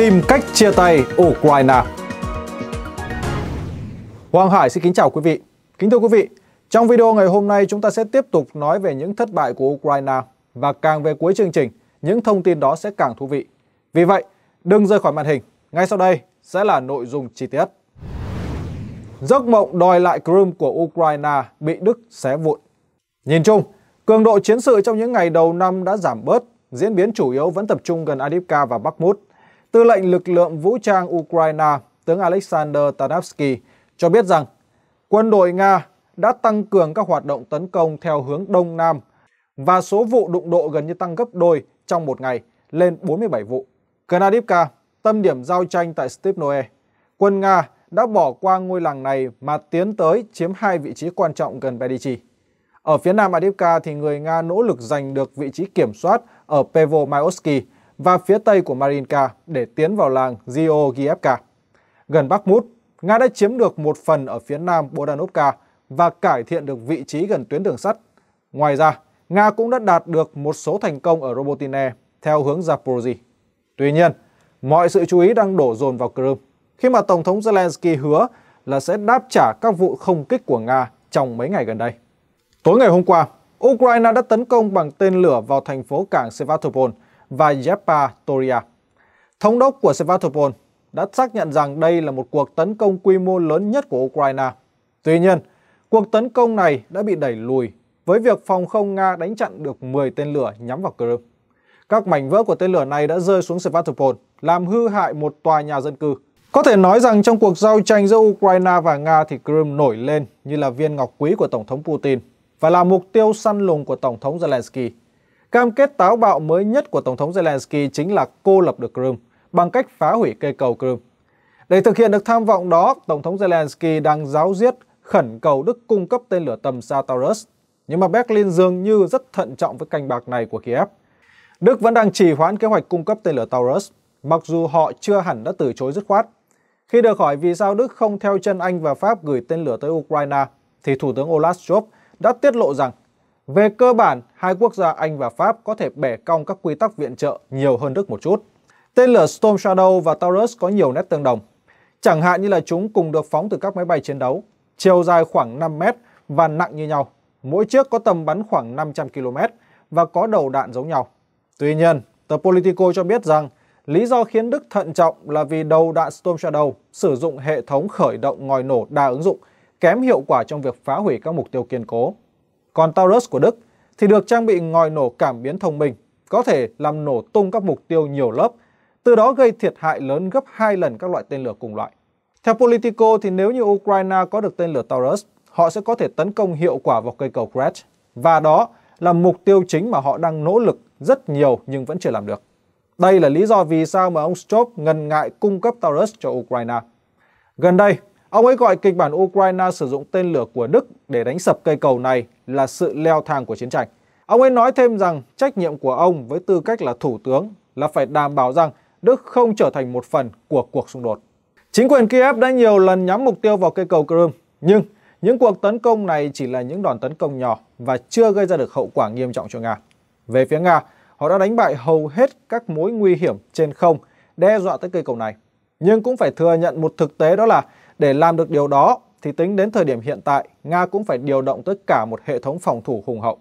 tìm cách chia tay Ukraine. Hoàng Hải xin kính chào quý vị. Kính thưa quý vị, trong video ngày hôm nay chúng ta sẽ tiếp tục nói về những thất bại của Ukraine và càng về cuối chương trình, những thông tin đó sẽ càng thú vị. Vì vậy, đừng rời khỏi màn hình. Ngay sau đây sẽ là nội dung chi tiết. Giấc mộng đòi lại Crimea của Ukraine bị Đức xé vụn. Nhìn chung, cường độ chiến sự trong những ngày đầu năm đã giảm bớt, diễn biến chủ yếu vẫn tập trung gần adipka và Bakhmut. Tư lệnh lực lượng vũ trang Ukraine, tướng Alexander Tanavsky cho biết rằng quân đội Nga đã tăng cường các hoạt động tấn công theo hướng Đông Nam và số vụ đụng độ gần như tăng gấp đôi trong một ngày lên 47 vụ. Kanadivka, tâm điểm giao tranh tại Stepnoe, quân Nga đã bỏ qua ngôi làng này mà tiến tới chiếm hai vị trí quan trọng gần Bedichi. Ở phía nam Adivka thì người Nga nỗ lực giành được vị trí kiểm soát ở Pevo Mayoski, và phía tây của Marinka để tiến vào làng Georgievka. Gần Bakhmut, Nga đã chiếm được một phần ở phía nam Bodanovka và cải thiện được vị trí gần tuyến đường sắt. Ngoài ra, Nga cũng đã đạt được một số thành công ở Robotine theo hướng Zaporozhye. Tuy nhiên, mọi sự chú ý đang đổ dồn vào Crimea khi mà Tổng thống Zelensky hứa là sẽ đáp trả các vụ không kích của Nga trong mấy ngày gần đây. Tối ngày hôm qua, Ukraine đã tấn công bằng tên lửa vào thành phố cảng Sevastopol – và Jeppa Toria. Thống đốc của Sevastopol đã xác nhận rằng đây là một cuộc tấn công quy mô lớn nhất của Ukraine. Tuy nhiên, cuộc tấn công này đã bị đẩy lùi với việc phòng không Nga đánh chặn được 10 tên lửa nhắm vào Crimea. Các mảnh vỡ của tên lửa này đã rơi xuống Sevastopol, làm hư hại một tòa nhà dân cư. Có thể nói rằng trong cuộc giao tranh giữa Ukraine và Nga thì Crimea nổi lên như là viên ngọc quý của Tổng thống Putin và là mục tiêu săn lùng của Tổng thống Zelensky. Cam kết táo bạo mới nhất của Tổng thống Zelensky chính là cô lập được Crimea bằng cách phá hủy cây cầu Crimea. Để thực hiện được tham vọng đó, Tổng thống Zelensky đang giáo diết khẩn cầu Đức cung cấp tên lửa tầm xa Taurus. Nhưng mà Berlin dường như rất thận trọng với canh bạc này của Kiev. Đức vẫn đang trì hoãn kế hoạch cung cấp tên lửa Taurus, mặc dù họ chưa hẳn đã từ chối dứt khoát. Khi được hỏi vì sao Đức không theo chân Anh và Pháp gửi tên lửa tới Ukraine, thì Thủ tướng Olaf Scholz đã tiết lộ rằng về cơ bản, hai quốc gia Anh và Pháp có thể bẻ cong các quy tắc viện trợ nhiều hơn Đức một chút. Tên lửa Storm Shadow và Taurus có nhiều nét tương đồng. Chẳng hạn như là chúng cùng được phóng từ các máy bay chiến đấu, chiều dài khoảng 5 mét và nặng như nhau. Mỗi chiếc có tầm bắn khoảng 500 km và có đầu đạn giống nhau. Tuy nhiên, tờ Politico cho biết rằng lý do khiến Đức thận trọng là vì đầu đạn Storm Shadow sử dụng hệ thống khởi động ngòi nổ đa ứng dụng, kém hiệu quả trong việc phá hủy các mục tiêu kiên cố. Còn Taurus của Đức thì được trang bị ngòi nổ cảm biến thông minh, có thể làm nổ tung các mục tiêu nhiều lớp, từ đó gây thiệt hại lớn gấp 2 lần các loại tên lửa cùng loại. Theo Politico thì nếu như Ukraine có được tên lửa Taurus, họ sẽ có thể tấn công hiệu quả vào cây cầu Kerch và đó là mục tiêu chính mà họ đang nỗ lực rất nhiều nhưng vẫn chưa làm được. Đây là lý do vì sao mà ông Stop ngần ngại cung cấp Taurus cho Ukraine. Gần đây, Ông ấy gọi kịch bản Ukraine sử dụng tên lửa của Đức để đánh sập cây cầu này là sự leo thang của chiến tranh. Ông ấy nói thêm rằng trách nhiệm của ông với tư cách là thủ tướng là phải đảm bảo rằng Đức không trở thành một phần của cuộc xung đột. Chính quyền Kiev đã nhiều lần nhắm mục tiêu vào cây cầu Crimea, nhưng những cuộc tấn công này chỉ là những đòn tấn công nhỏ và chưa gây ra được hậu quả nghiêm trọng cho Nga. Về phía Nga, họ đã đánh bại hầu hết các mối nguy hiểm trên không đe dọa tới cây cầu này. Nhưng cũng phải thừa nhận một thực tế đó là để làm được điều đó thì tính đến thời điểm hiện tại, Nga cũng phải điều động tất cả một hệ thống phòng thủ hùng hậu.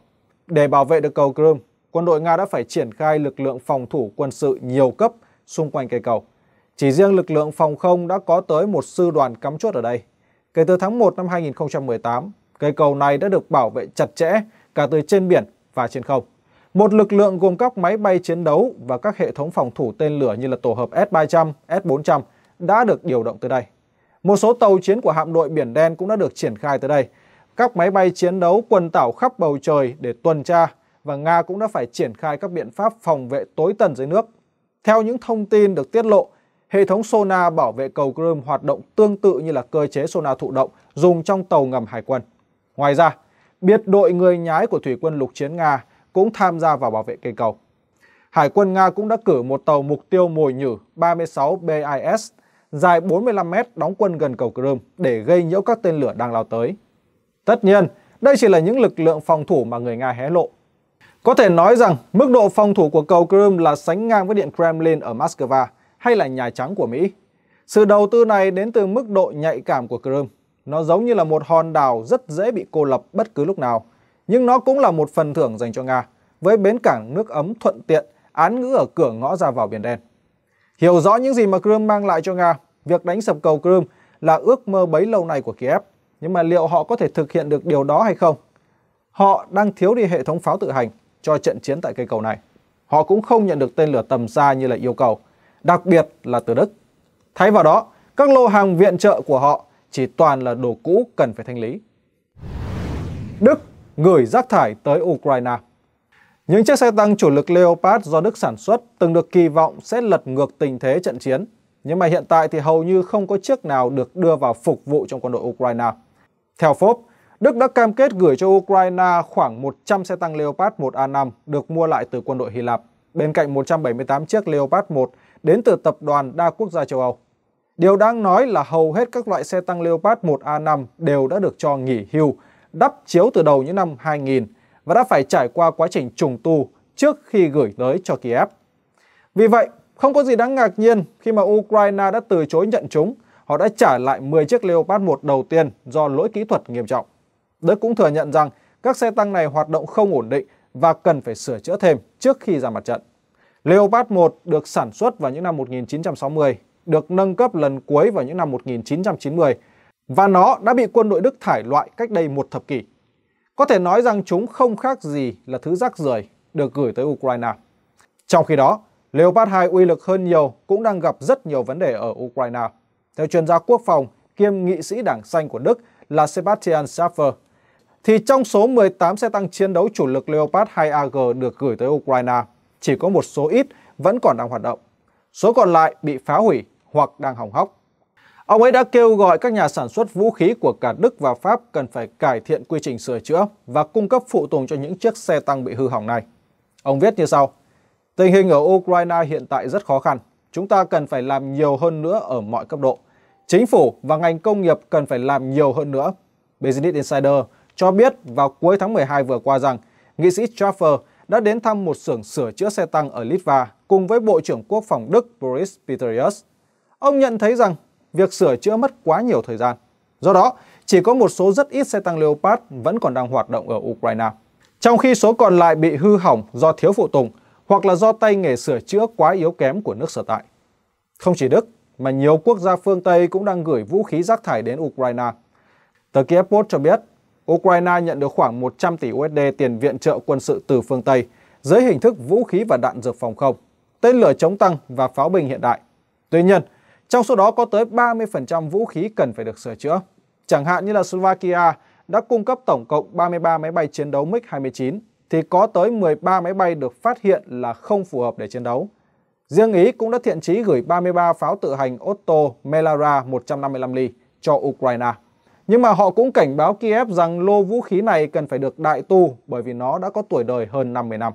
Để bảo vệ được cầu Crimea, quân đội Nga đã phải triển khai lực lượng phòng thủ quân sự nhiều cấp xung quanh cây cầu. Chỉ riêng lực lượng phòng không đã có tới một sư đoàn cắm chốt ở đây. Kể từ tháng 1 năm 2018, cây cầu này đã được bảo vệ chặt chẽ cả từ trên biển và trên không. Một lực lượng gồm các máy bay chiến đấu và các hệ thống phòng thủ tên lửa như là tổ hợp S-300, S-400 đã được điều động từ đây. Một số tàu chiến của hạm đội Biển Đen cũng đã được triển khai tới đây. Các máy bay chiến đấu quần tảo khắp bầu trời để tuần tra và Nga cũng đã phải triển khai các biện pháp phòng vệ tối tần dưới nước. Theo những thông tin được tiết lộ, hệ thống sonar bảo vệ cầu Crimea hoạt động tương tự như là cơ chế sonar thụ động dùng trong tàu ngầm hải quân. Ngoài ra, biệt đội người nhái của thủy quân lục chiến Nga cũng tham gia vào bảo vệ cây cầu. Hải quân Nga cũng đã cử một tàu mục tiêu mồi nhử 36 BIS dài 45 mét đóng quân gần cầu Crimea để gây nhiễu các tên lửa đang lao tới. Tất nhiên, đây chỉ là những lực lượng phòng thủ mà người Nga hé lộ. Có thể nói rằng mức độ phòng thủ của cầu Crimea là sánh ngang với điện Kremlin ở Moscow hay là Nhà Trắng của Mỹ. Sự đầu tư này đến từ mức độ nhạy cảm của Crimea. Nó giống như là một hòn đảo rất dễ bị cô lập bất cứ lúc nào. Nhưng nó cũng là một phần thưởng dành cho Nga, với bến cảng nước ấm thuận tiện, án ngữ ở cửa ngõ ra vào Biển Đen. Hiểu rõ những gì mà Crimea mang lại cho Nga, việc đánh sập cầu Crimea là ước mơ bấy lâu nay của Kiev. Nhưng mà liệu họ có thể thực hiện được điều đó hay không? Họ đang thiếu đi hệ thống pháo tự hành cho trận chiến tại cây cầu này. Họ cũng không nhận được tên lửa tầm xa như là yêu cầu, đặc biệt là từ Đức. Thay vào đó, các lô hàng viện trợ của họ chỉ toàn là đồ cũ cần phải thanh lý. Đức gửi rác thải tới Ukraine. Những chiếc xe tăng chủ lực Leopard do Đức sản xuất từng được kỳ vọng sẽ lật ngược tình thế trận chiến, nhưng mà hiện tại thì hầu như không có chiếc nào được đưa vào phục vụ trong quân đội Ukraine. Theo Forbes, Đức đã cam kết gửi cho Ukraine khoảng 100 xe tăng Leopard 1A5 được mua lại từ quân đội Hy Lạp, bên cạnh 178 chiếc Leopard 1 đến từ tập đoàn đa quốc gia châu Âu. Điều đáng nói là hầu hết các loại xe tăng Leopard 1A5 đều đã được cho nghỉ hưu, đắp chiếu từ đầu những năm 2000 và đã phải trải qua quá trình trùng tu trước khi gửi tới cho Kiev. Vì vậy, không có gì đáng ngạc nhiên khi mà Ukraine đã từ chối nhận chúng, họ đã trả lại 10 chiếc Leopard 1 đầu tiên do lỗi kỹ thuật nghiêm trọng. Đức cũng thừa nhận rằng các xe tăng này hoạt động không ổn định và cần phải sửa chữa thêm trước khi ra mặt trận. Leopard 1 được sản xuất vào những năm 1960, được nâng cấp lần cuối vào những năm 1990 và nó đã bị quân đội Đức thải loại cách đây một thập kỷ. Có thể nói rằng chúng không khác gì là thứ rác rưởi được gửi tới Ukraine. Trong khi đó, Leopard 2 uy lực hơn nhiều cũng đang gặp rất nhiều vấn đề ở Ukraine. Theo chuyên gia quốc phòng kiêm nghị sĩ đảng xanh của Đức là Sebastian Schaffer, thì trong số 18 xe tăng chiến đấu chủ lực Leopard 2AG được gửi tới Ukraine, chỉ có một số ít vẫn còn đang hoạt động. Số còn lại bị phá hủy hoặc đang hỏng hóc. Ông ấy đã kêu gọi các nhà sản xuất vũ khí của cả Đức và Pháp cần phải cải thiện quy trình sửa chữa và cung cấp phụ tùng cho những chiếc xe tăng bị hư hỏng này. Ông viết như sau, tình hình ở Ukraine hiện tại rất khó khăn, chúng ta cần phải làm nhiều hơn nữa ở mọi cấp độ. Chính phủ và ngành công nghiệp cần phải làm nhiều hơn nữa. Business Insider cho biết vào cuối tháng 12 vừa qua rằng nghị sĩ Schaffer đã đến thăm một xưởng sửa chữa xe tăng ở Litva cùng với Bộ trưởng Quốc phòng Đức Boris Pistorius. Ông nhận thấy rằng việc sửa chữa mất quá nhiều thời gian. Do đó, chỉ có một số rất ít xe tăng Leopard vẫn còn đang hoạt động ở Ukraine. Trong khi số còn lại bị hư hỏng do thiếu phụ tùng hoặc là do tay nghề sửa chữa quá yếu kém của nước sở tại. Không chỉ Đức, mà nhiều quốc gia phương Tây cũng đang gửi vũ khí rác thải đến Ukraine. Tờ Kiev Post cho biết, Ukraine nhận được khoảng 100 tỷ USD tiền viện trợ quân sự từ phương Tây dưới hình thức vũ khí và đạn dược phòng không, tên lửa chống tăng và pháo binh hiện đại. Tuy nhiên, trong số đó có tới 30% vũ khí cần phải được sửa chữa. Chẳng hạn như là Slovakia đã cung cấp tổng cộng 33 máy bay chiến đấu MiG-29 thì có tới 13 máy bay được phát hiện là không phù hợp để chiến đấu. Riêng Ý cũng đã thiện chí gửi 33 pháo tự hành Otto Melara 155 ly cho Ukraine. Nhưng mà họ cũng cảnh báo Kiev rằng lô vũ khí này cần phải được đại tu bởi vì nó đã có tuổi đời hơn 50 năm.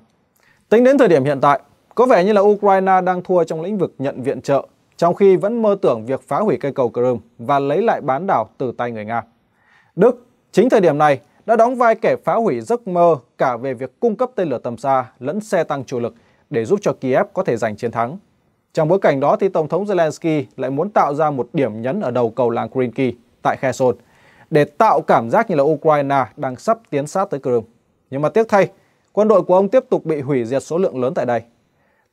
Tính đến thời điểm hiện tại, có vẻ như là Ukraine đang thua trong lĩnh vực nhận viện trợ trong khi vẫn mơ tưởng việc phá hủy cây cầu Crimea và lấy lại bán đảo từ tay người Nga. Đức, chính thời điểm này, đã đóng vai kẻ phá hủy giấc mơ cả về việc cung cấp tên lửa tầm xa lẫn xe tăng chủ lực để giúp cho Kiev có thể giành chiến thắng. Trong bối cảnh đó thì Tổng thống Zelensky lại muốn tạo ra một điểm nhấn ở đầu cầu làng Krinky tại Kherson để tạo cảm giác như là Ukraine đang sắp tiến sát tới Crimea. Nhưng mà tiếc thay, quân đội của ông tiếp tục bị hủy diệt số lượng lớn tại đây.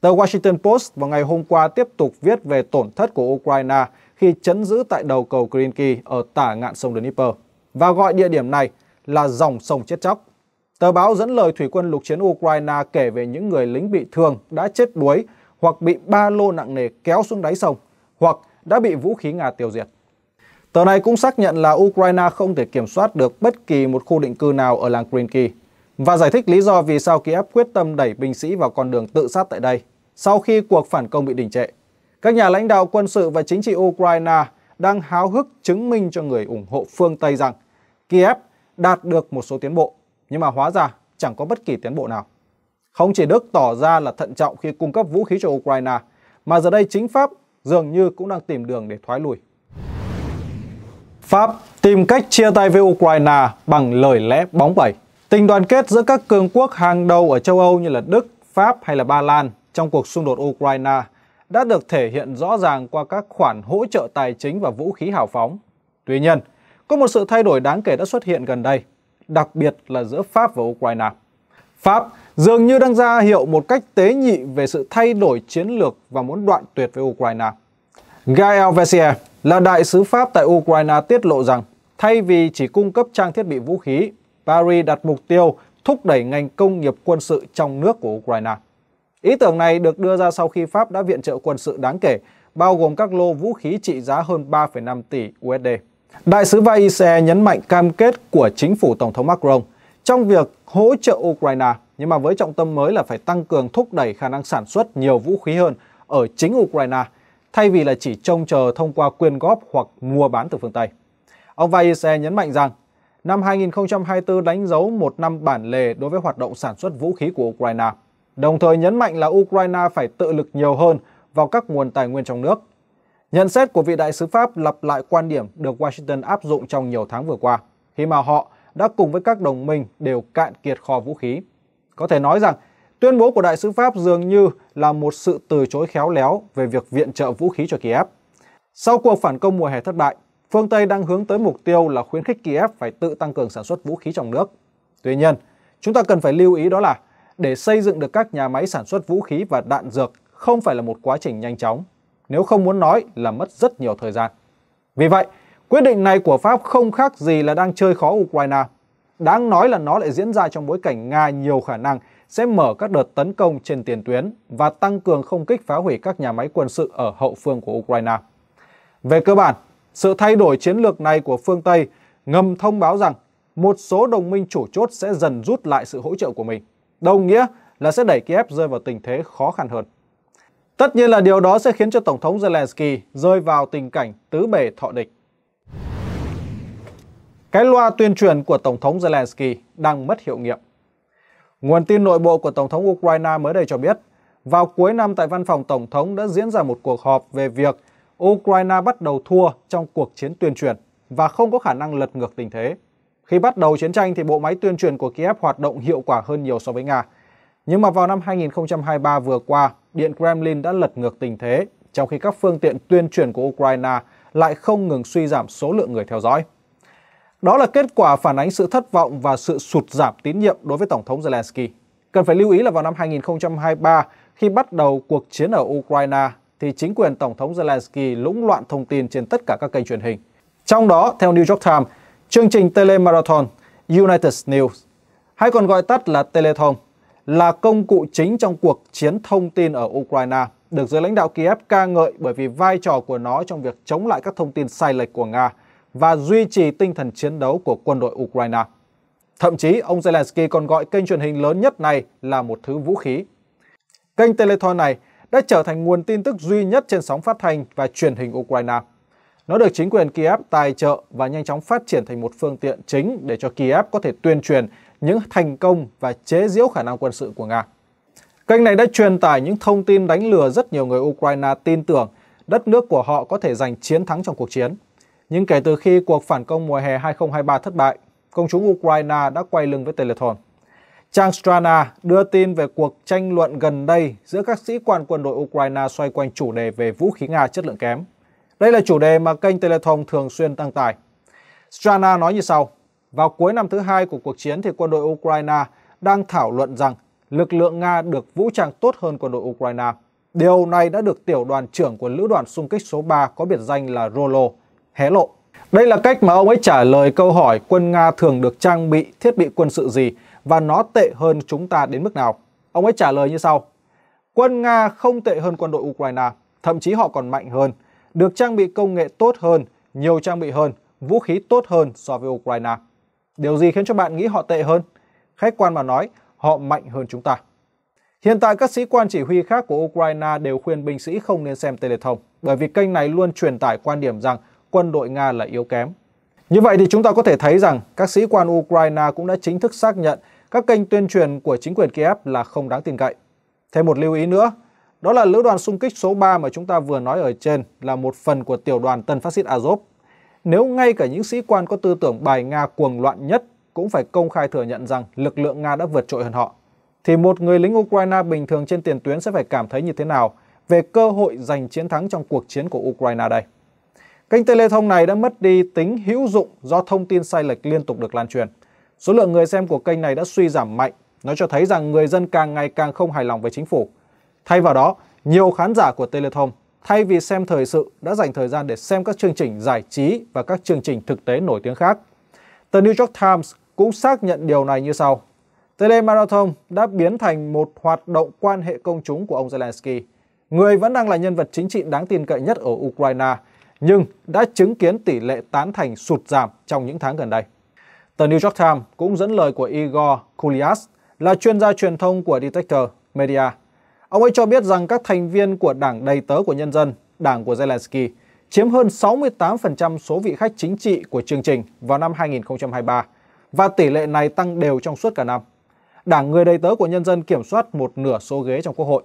Tờ Washington Post vào ngày hôm qua tiếp tục viết về tổn thất của Ukraine khi chấn giữ tại đầu cầu Krinky ở tả ngạn sông Dnieper và gọi địa điểm này là dòng sông chết chóc. Tờ báo dẫn lời thủy quân lục chiến Ukraine kể về những người lính bị thương đã chết đuối hoặc bị ba lô nặng nề kéo xuống đáy sông hoặc đã bị vũ khí Nga tiêu diệt. Tờ này cũng xác nhận là Ukraine không thể kiểm soát được bất kỳ một khu định cư nào ở làng Krinky và giải thích lý do vì sao Kiev quyết tâm đẩy binh sĩ vào con đường tự sát tại đây sau khi cuộc phản công bị đình trệ. Các nhà lãnh đạo quân sự và chính trị Ukraine đang háo hức chứng minh cho người ủng hộ phương Tây rằng Kiev đạt được một số tiến bộ, nhưng mà hóa ra chẳng có bất kỳ tiến bộ nào. Không chỉ Đức tỏ ra là thận trọng khi cung cấp vũ khí cho Ukraine, mà giờ đây chính Pháp dường như cũng đang tìm đường để thoái lùi. Pháp tìm cách chia tay với Ukraine bằng lời lẽ bóng bẩy. Tình đoàn kết giữa các cường quốc hàng đầu ở châu Âu như là Đức, Pháp hay là Ba Lan trong cuộc xung đột Ukraine đã được thể hiện rõ ràng qua các khoản hỗ trợ tài chính và vũ khí hào phóng. Tuy nhiên, có một sự thay đổi đáng kể đã xuất hiện gần đây, đặc biệt là giữa Pháp và Ukraine. Pháp dường như đang ra hiệu một cách tế nhị về sự thay đổi chiến lược và muốn đoạn tuyệt với Ukraine. Gael Vessier là đại sứ Pháp tại Ukraine tiết lộ rằng thay vì chỉ cung cấp trang thiết bị vũ khí, Paris đặt mục tiêu thúc đẩy ngành công nghiệp quân sự trong nước của Ukraine. Ý tưởng này được đưa ra sau khi Pháp đã viện trợ quân sự đáng kể, bao gồm các lô vũ khí trị giá hơn 3,5 tỷ USD. Đại sứ Vaice nhấn mạnh cam kết của chính phủ Tổng thống Macron trong việc hỗ trợ Ukraine, nhưng mà với trọng tâm mới là phải tăng cường thúc đẩy khả năng sản xuất nhiều vũ khí hơn ở chính Ukraine, thay vì là chỉ trông chờ thông qua quyên góp hoặc mua bán từ phương Tây. Ông Vaice nhấn mạnh rằng năm 2024 đánh dấu một năm bản lề đối với hoạt động sản xuất vũ khí của Ukraine đồng thời nhấn mạnh là Ukraine phải tự lực nhiều hơn vào các nguồn tài nguyên trong nước. Nhận xét của vị đại sứ Pháp lặp lại quan điểm được Washington áp dụng trong nhiều tháng vừa qua, khi mà họ đã cùng với các đồng minh đều cạn kiệt kho vũ khí. Có thể nói rằng, tuyên bố của đại sứ Pháp dường như là một sự từ chối khéo léo về việc viện trợ vũ khí cho Kiev. Sau cuộc phản công mùa hè thất bại, phương Tây đang hướng tới mục tiêu là khuyến khích Kiev phải tự tăng cường sản xuất vũ khí trong nước. Tuy nhiên, chúng ta cần phải lưu ý đó là để xây dựng được các nhà máy sản xuất vũ khí và đạn dược không phải là một quá trình nhanh chóng, nếu không muốn nói là mất rất nhiều thời gian. Vì vậy, quyết định này của Pháp không khác gì là đang chơi khó Ukraine. Đáng nói là nó lại diễn ra trong bối cảnh Nga nhiều khả năng sẽ mở các đợt tấn công trên tiền tuyến và tăng cường không kích phá hủy các nhà máy quân sự ở hậu phương của Ukraine. Về cơ bản, sự thay đổi chiến lược này của phương Tây ngầm thông báo rằng một số đồng minh chủ chốt sẽ dần rút lại sự hỗ trợ của mình đồng nghĩa là sẽ đẩy Kiev rơi vào tình thế khó khăn hơn. Tất nhiên là điều đó sẽ khiến cho Tổng thống Zelensky rơi vào tình cảnh tứ bề thọ địch. Cái loa tuyên truyền của Tổng thống Zelensky đang mất hiệu nghiệm. Nguồn tin nội bộ của Tổng thống Ukraine mới đây cho biết, vào cuối năm tại văn phòng Tổng thống đã diễn ra một cuộc họp về việc Ukraine bắt đầu thua trong cuộc chiến tuyên truyền và không có khả năng lật ngược tình thế. Khi bắt đầu chiến tranh thì bộ máy tuyên truyền của Kiev hoạt động hiệu quả hơn nhiều so với Nga. Nhưng mà vào năm 2023 vừa qua, Điện Kremlin đã lật ngược tình thế, trong khi các phương tiện tuyên truyền của Ukraine lại không ngừng suy giảm số lượng người theo dõi. Đó là kết quả phản ánh sự thất vọng và sự sụt giảm tín nhiệm đối với Tổng thống Zelensky. Cần phải lưu ý là vào năm 2023, khi bắt đầu cuộc chiến ở Ukraine, thì chính quyền Tổng thống Zelensky lũng loạn thông tin trên tất cả các kênh truyền hình. Trong đó, theo New York Times, Chương trình Telemarathon United News hay còn gọi tắt là Teletom là công cụ chính trong cuộc chiến thông tin ở Ukraine được giới lãnh đạo Kiev ca ngợi bởi vì vai trò của nó trong việc chống lại các thông tin sai lệch của Nga và duy trì tinh thần chiến đấu của quân đội Ukraine. Thậm chí, ông Zelensky còn gọi kênh truyền hình lớn nhất này là một thứ vũ khí. Kênh Telethon này đã trở thành nguồn tin tức duy nhất trên sóng phát thanh và truyền hình Ukraine. Nó được chính quyền Kiev tài trợ và nhanh chóng phát triển thành một phương tiện chính để cho Kiev có thể tuyên truyền những thành công và chế giễu khả năng quân sự của Nga. Kênh này đã truyền tải những thông tin đánh lừa rất nhiều người Ukraine tin tưởng đất nước của họ có thể giành chiến thắng trong cuộc chiến. Nhưng kể từ khi cuộc phản công mùa hè 2023 thất bại, công chúng Ukraine đã quay lưng với Telethon. Trang Strana đưa tin về cuộc tranh luận gần đây giữa các sĩ quan quân đội Ukraine xoay quanh chủ đề về vũ khí Nga chất lượng kém. Đây là chủ đề mà kênh Telethon thường xuyên đăng tải. Strana nói như sau, vào cuối năm thứ hai của cuộc chiến thì quân đội Ukraine đang thảo luận rằng lực lượng Nga được vũ trang tốt hơn quân đội Ukraine. Điều này đã được tiểu đoàn trưởng của lữ đoàn xung kích số 3 có biệt danh là Rolo hé lộ. Đây là cách mà ông ấy trả lời câu hỏi quân Nga thường được trang bị thiết bị quân sự gì và nó tệ hơn chúng ta đến mức nào. Ông ấy trả lời như sau. Quân Nga không tệ hơn quân đội Ukraine, thậm chí họ còn mạnh hơn được trang bị công nghệ tốt hơn, nhiều trang bị hơn, vũ khí tốt hơn so với Ukraine. Điều gì khiến cho bạn nghĩ họ tệ hơn? Khách quan mà nói, họ mạnh hơn chúng ta. Hiện tại các sĩ quan chỉ huy khác của Ukraine đều khuyên binh sĩ không nên xem Telethon bởi vì kênh này luôn truyền tải quan điểm rằng quân đội Nga là yếu kém. Như vậy thì chúng ta có thể thấy rằng các sĩ quan Ukraine cũng đã chính thức xác nhận các kênh tuyên truyền của chính quyền Kiev là không đáng tin cậy. Thêm một lưu ý nữa, đó là lữ đoàn xung kích số 3 mà chúng ta vừa nói ở trên là một phần của tiểu đoàn Tân Phát xít Azov. Nếu ngay cả những sĩ quan có tư tưởng bài Nga cuồng loạn nhất cũng phải công khai thừa nhận rằng lực lượng Nga đã vượt trội hơn họ, thì một người lính Ukraine bình thường trên tiền tuyến sẽ phải cảm thấy như thế nào về cơ hội giành chiến thắng trong cuộc chiến của Ukraine đây? Kênh thông này đã mất đi tính hữu dụng do thông tin sai lệch liên tục được lan truyền. Số lượng người xem của kênh này đã suy giảm mạnh. Nó cho thấy rằng người dân càng ngày càng không hài lòng với chính phủ. Thay vào đó, nhiều khán giả của Telethon thay vì xem thời sự đã dành thời gian để xem các chương trình giải trí và các chương trình thực tế nổi tiếng khác. Tờ New York Times cũng xác nhận điều này như sau. Telemarathon đã biến thành một hoạt động quan hệ công chúng của ông Zelensky. Người vẫn đang là nhân vật chính trị đáng tin cậy nhất ở Ukraine, nhưng đã chứng kiến tỷ lệ tán thành sụt giảm trong những tháng gần đây. Tờ New York Times cũng dẫn lời của Igor Kulias là chuyên gia truyền thông của Detector Media Ông ấy cho biết rằng các thành viên của Đảng đầy tớ của nhân dân, Đảng của Zelensky, chiếm hơn 68% số vị khách chính trị của chương trình vào năm 2023 và tỷ lệ này tăng đều trong suốt cả năm. Đảng người đầy tớ của nhân dân kiểm soát một nửa số ghế trong Quốc hội.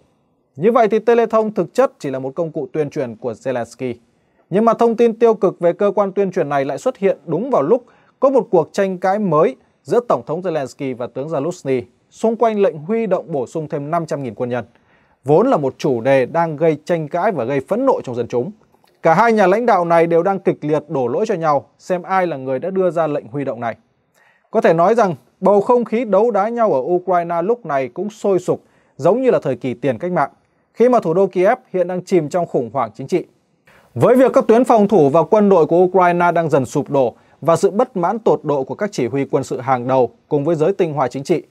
Như vậy thì Telethông thực chất chỉ là một công cụ tuyên truyền của Zelensky. Nhưng mà thông tin tiêu cực về cơ quan tuyên truyền này lại xuất hiện đúng vào lúc có một cuộc tranh cãi mới giữa Tổng thống Zelensky và tướng Zaluzny xung quanh lệnh huy động bổ sung thêm 500.000 quân nhân – vốn là một chủ đề đang gây tranh cãi và gây phẫn nộ trong dân chúng. Cả hai nhà lãnh đạo này đều đang kịch liệt đổ lỗi cho nhau xem ai là người đã đưa ra lệnh huy động này. Có thể nói rằng bầu không khí đấu đá nhau ở Ukraine lúc này cũng sôi sục giống như là thời kỳ tiền cách mạng, khi mà thủ đô Kiev hiện đang chìm trong khủng hoảng chính trị. Với việc các tuyến phòng thủ và quân đội của Ukraine đang dần sụp đổ và sự bất mãn tột độ của các chỉ huy quân sự hàng đầu cùng với giới tinh hoa chính trị,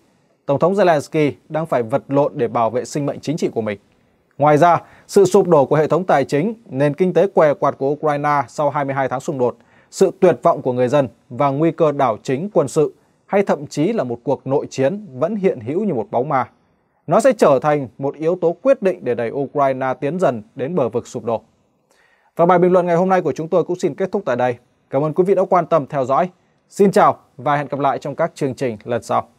Tổng thống Zelensky đang phải vật lộn để bảo vệ sinh mệnh chính trị của mình. Ngoài ra, sự sụp đổ của hệ thống tài chính, nền kinh tế què quạt của Ukraine sau 22 tháng xung đột, sự tuyệt vọng của người dân và nguy cơ đảo chính quân sự hay thậm chí là một cuộc nội chiến vẫn hiện hữu như một bóng ma. Nó sẽ trở thành một yếu tố quyết định để đẩy Ukraine tiến dần đến bờ vực sụp đổ. Và bài bình luận ngày hôm nay của chúng tôi cũng xin kết thúc tại đây. Cảm ơn quý vị đã quan tâm theo dõi. Xin chào và hẹn gặp lại trong các chương trình lần sau.